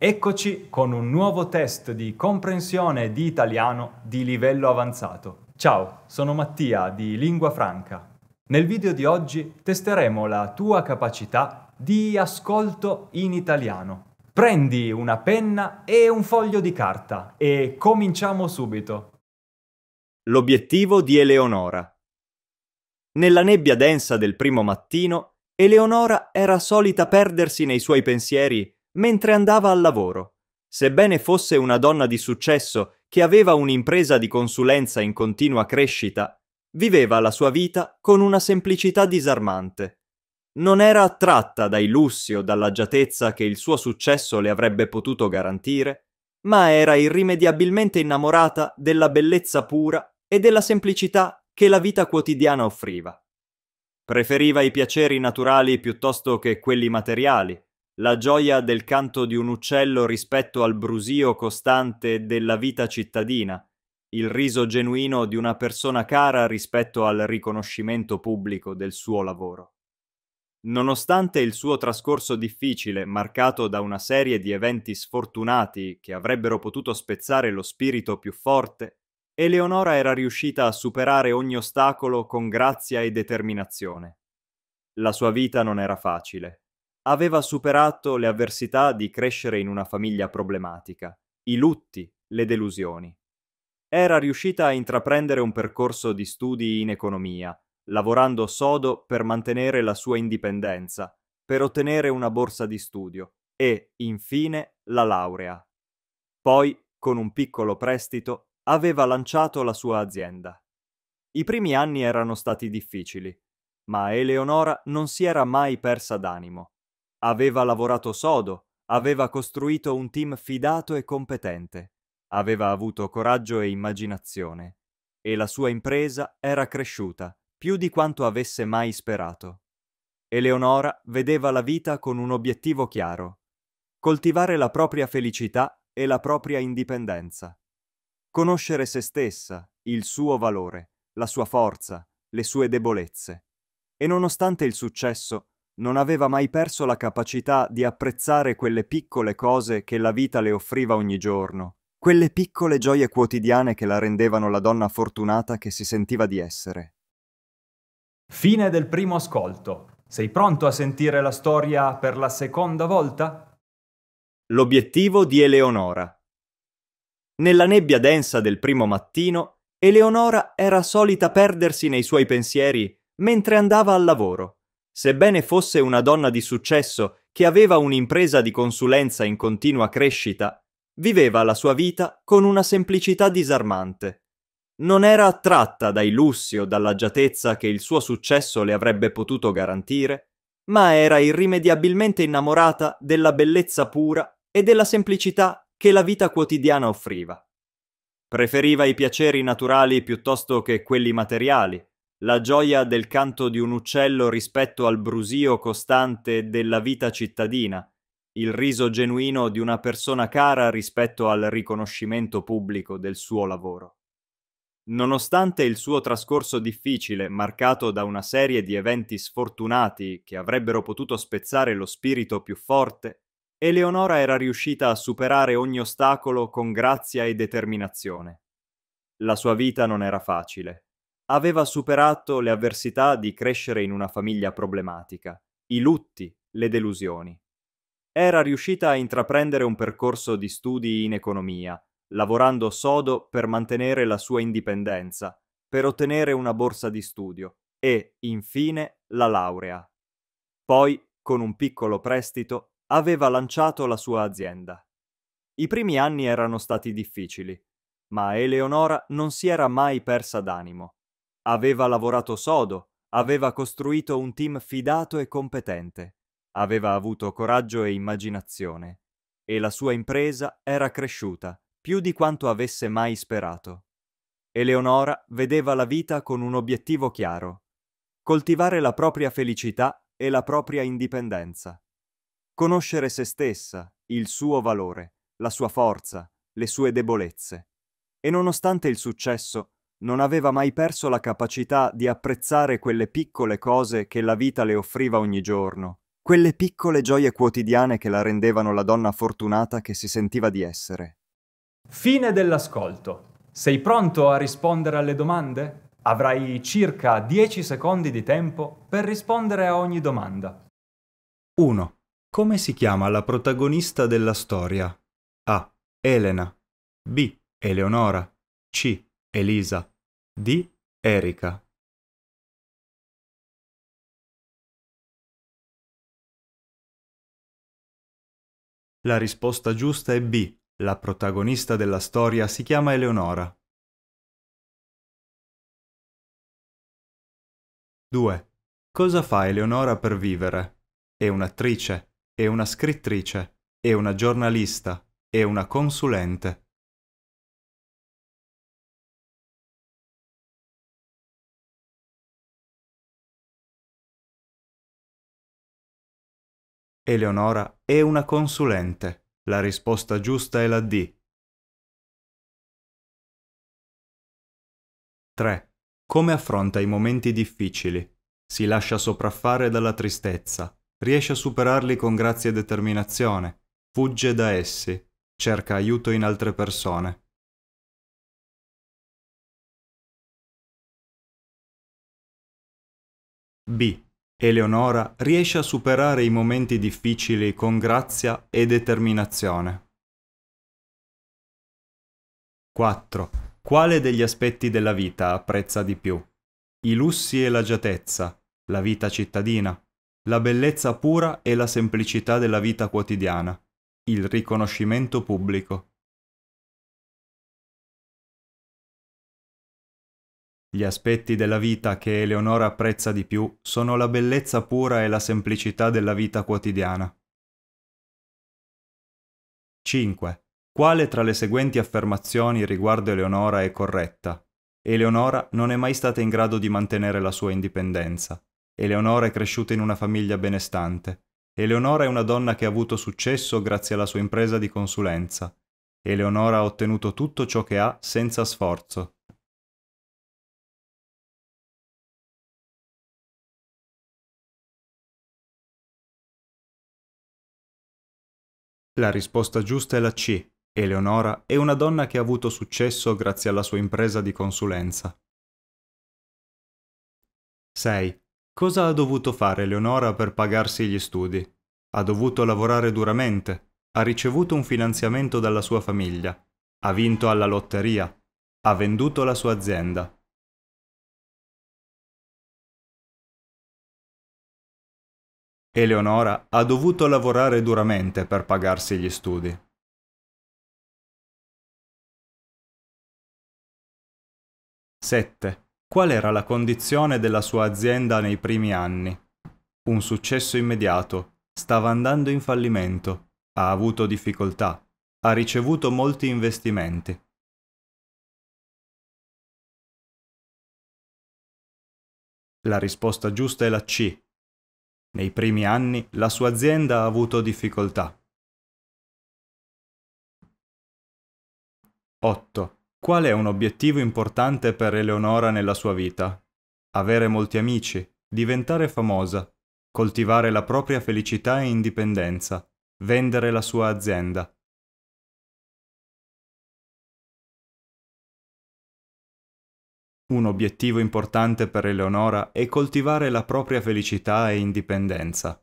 Eccoci con un nuovo test di comprensione di italiano di livello avanzato. Ciao, sono Mattia di Lingua Franca. Nel video di oggi testeremo la tua capacità di ascolto in italiano. Prendi una penna e un foglio di carta e cominciamo subito. L'obiettivo di Eleonora. Nella nebbia densa del primo mattino, Eleonora era solita perdersi nei suoi pensieri mentre andava al lavoro. Sebbene fosse una donna di successo che aveva un'impresa di consulenza in continua crescita, viveva la sua vita con una semplicità disarmante. Non era attratta dai lussi o dall'agiatezza che il suo successo le avrebbe potuto garantire, ma era irrimediabilmente innamorata della bellezza pura e della semplicità che la vita quotidiana offriva. Preferiva i piaceri naturali piuttosto che quelli materiali, la gioia del canto di un uccello rispetto al brusio costante della vita cittadina, il riso genuino di una persona cara rispetto al riconoscimento pubblico del suo lavoro. Nonostante il suo trascorso difficile, marcato da una serie di eventi sfortunati che avrebbero potuto spezzare lo spirito più forte, Eleonora era riuscita a superare ogni ostacolo con grazia e determinazione. La sua vita non era facile, aveva superato le avversità di crescere in una famiglia problematica, i lutti, le delusioni. Era riuscita a intraprendere un percorso di studi in economia, lavorando sodo per mantenere la sua indipendenza, per ottenere una borsa di studio e, infine, la laurea. Poi, con un piccolo prestito, aveva lanciato la sua azienda. I primi anni erano stati difficili, ma Eleonora non si era mai persa d'animo. Aveva lavorato sodo, aveva costruito un team fidato e competente, aveva avuto coraggio e immaginazione, e la sua impresa era cresciuta più di quanto avesse mai sperato. Eleonora vedeva la vita con un obiettivo chiaro, coltivare la propria felicità e la propria indipendenza, conoscere se stessa, il suo valore, la sua forza, le sue debolezze, e nonostante il successo, non aveva mai perso la capacità di apprezzare quelle piccole cose che la vita le offriva ogni giorno, quelle piccole gioie quotidiane che la rendevano la donna fortunata che si sentiva di essere. Fine del primo ascolto. Sei pronto a sentire la storia per la seconda volta? L'obiettivo di Eleonora. Nella nebbia densa del primo mattino, Eleonora era solita perdersi nei suoi pensieri mentre andava al lavoro. Sebbene fosse una donna di successo che aveva un'impresa di consulenza in continua crescita, viveva la sua vita con una semplicità disarmante. Non era attratta dai lussi o dall'agiatezza che il suo successo le avrebbe potuto garantire, ma era irrimediabilmente innamorata della bellezza pura e della semplicità che la vita quotidiana offriva. Preferiva i piaceri naturali piuttosto che quelli materiali, la gioia del canto di un uccello rispetto al brusio costante della vita cittadina, il riso genuino di una persona cara rispetto al riconoscimento pubblico del suo lavoro. Nonostante il suo trascorso difficile, marcato da una serie di eventi sfortunati che avrebbero potuto spezzare lo spirito più forte, Eleonora era riuscita a superare ogni ostacolo con grazia e determinazione. La sua vita non era facile, aveva superato le avversità di crescere in una famiglia problematica, i lutti, le delusioni. Era riuscita a intraprendere un percorso di studi in economia, lavorando sodo per mantenere la sua indipendenza, per ottenere una borsa di studio e, infine, la laurea. Poi, con un piccolo prestito, aveva lanciato la sua azienda. I primi anni erano stati difficili, ma Eleonora non si era mai persa d'animo Aveva lavorato sodo, aveva costruito un team fidato e competente, aveva avuto coraggio e immaginazione, e la sua impresa era cresciuta più di quanto avesse mai sperato. Eleonora vedeva la vita con un obiettivo chiaro, coltivare la propria felicità e la propria indipendenza, conoscere se stessa, il suo valore, la sua forza, le sue debolezze, e nonostante il successo, non aveva mai perso la capacità di apprezzare quelle piccole cose che la vita le offriva ogni giorno, quelle piccole gioie quotidiane che la rendevano la donna fortunata che si sentiva di essere. Fine dell'ascolto. Sei pronto a rispondere alle domande? Avrai circa 10 secondi di tempo per rispondere a ogni domanda. 1. Come si chiama la protagonista della storia? A. Elena. B. Eleonora. C. Elisa di Erika La risposta giusta è B. La protagonista della storia si chiama Eleonora. 2. Cosa fa Eleonora per vivere? È un'attrice, è una scrittrice, è una giornalista, è una consulente. Eleonora è una consulente. La risposta giusta è la D. 3. Come affronta i momenti difficili? Si lascia sopraffare dalla tristezza, riesce a superarli con grazia e determinazione, fugge da essi, cerca aiuto in altre persone. B. Eleonora riesce a superare i momenti difficili con grazia e determinazione. 4. Quale degli aspetti della vita apprezza di più? I lussi e l'agiatezza, la vita cittadina, la bellezza pura e la semplicità della vita quotidiana, il riconoscimento pubblico. Gli aspetti della vita che Eleonora apprezza di più sono la bellezza pura e la semplicità della vita quotidiana. 5. Quale tra le seguenti affermazioni riguardo Eleonora è corretta? Eleonora non è mai stata in grado di mantenere la sua indipendenza. Eleonora è cresciuta in una famiglia benestante. Eleonora è una donna che ha avuto successo grazie alla sua impresa di consulenza. Eleonora ha ottenuto tutto ciò che ha senza sforzo. La risposta giusta è la C. Eleonora è una donna che ha avuto successo grazie alla sua impresa di consulenza. 6. Cosa ha dovuto fare Eleonora per pagarsi gli studi? Ha dovuto lavorare duramente, ha ricevuto un finanziamento dalla sua famiglia, ha vinto alla lotteria, ha venduto la sua azienda, Eleonora ha dovuto lavorare duramente per pagarsi gli studi. Sette. Qual era la condizione della sua azienda nei primi anni? Un successo immediato, stava andando in fallimento, ha avuto difficoltà, ha ricevuto molti investimenti. La risposta giusta è la C, nei primi anni la sua azienda ha avuto difficoltà. 8. Qual è un obiettivo importante per Eleonora nella sua vita? Avere molti amici, diventare famosa, coltivare la propria felicità e indipendenza, vendere la sua azienda. Un obiettivo importante per Eleonora è coltivare la propria felicità e indipendenza.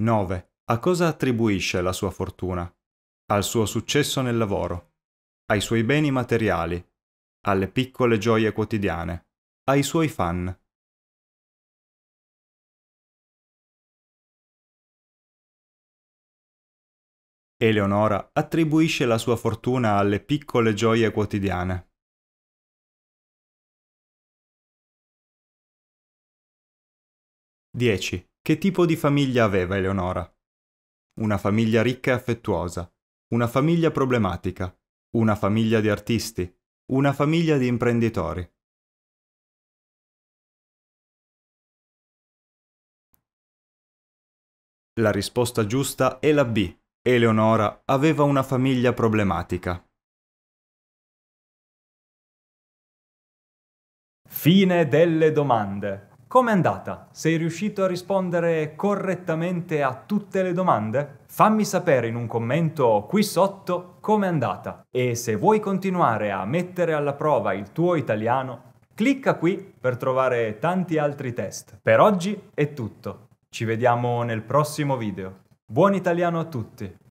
9. A cosa attribuisce la sua fortuna? Al suo successo nel lavoro, ai suoi beni materiali, alle piccole gioie quotidiane, ai suoi fan. Eleonora attribuisce la sua fortuna alle piccole gioie quotidiane. Dieci. Che tipo di famiglia aveva Eleonora? Una famiglia ricca e affettuosa, una famiglia problematica, una famiglia di artisti, una famiglia di imprenditori. La risposta giusta è la B, Eleonora aveva una famiglia problematica. Fine delle domande. Com'è andata? Sei riuscito a rispondere correttamente a tutte le domande? Fammi sapere in un commento qui sotto com'è andata e se vuoi continuare a mettere alla prova il tuo italiano, clicca qui per trovare tanti altri test. Per oggi è tutto. Ci vediamo nel prossimo video. Buon italiano a tutti!